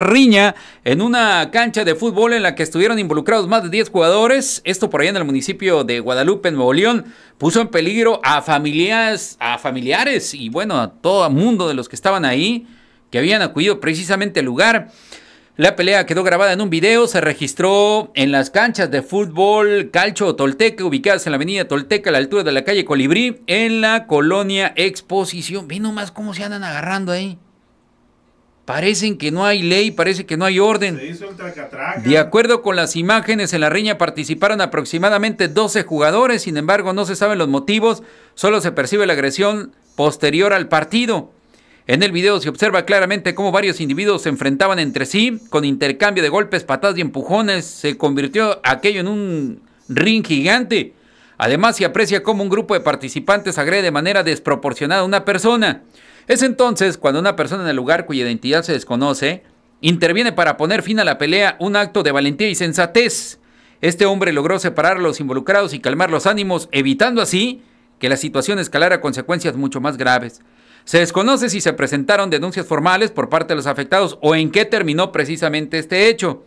riña en una cancha de fútbol en la que estuvieron involucrados más de 10 jugadores. Esto por allá en el municipio de Guadalupe, en Nuevo León, puso en peligro a familias, a familiares y bueno, a todo mundo de los que estaban ahí, que habían acudido precisamente al lugar. La pelea quedó grabada en un video, se registró en las canchas de fútbol Calcho Tolteca, ubicadas en la avenida Tolteca, a la altura de la calle Colibrí, en la colonia Exposición. Ve nomás cómo se andan agarrando ahí. Parecen que no hay ley, parece que no hay orden. de acuerdo con las imágenes, en la riña participaron aproximadamente 12 jugadores, sin embargo no se saben los motivos, solo se percibe la agresión posterior al partido. En el video se observa claramente cómo varios individuos se enfrentaban entre sí, con intercambio de golpes, patadas y empujones. Se convirtió aquello en un ring gigante. Además, se aprecia cómo un grupo de participantes agrede de manera desproporcionada a una persona. Es entonces cuando una persona en el lugar cuya identidad se desconoce interviene para poner fin a la pelea un acto de valentía y sensatez. Este hombre logró separar a los involucrados y calmar los ánimos, evitando así que la situación escalara a consecuencias mucho más graves. Se desconoce si se presentaron denuncias formales por parte de los afectados o en qué terminó precisamente este hecho.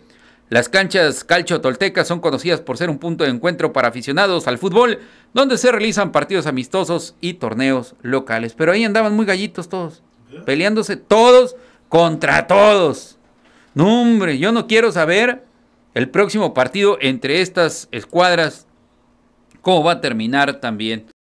Las canchas calcho toltecas son conocidas por ser un punto de encuentro para aficionados al fútbol, donde se realizan partidos amistosos y torneos locales. Pero ahí andaban muy gallitos todos, peleándose todos contra todos. No, hombre, yo no quiero saber el próximo partido entre estas escuadras, cómo va a terminar también.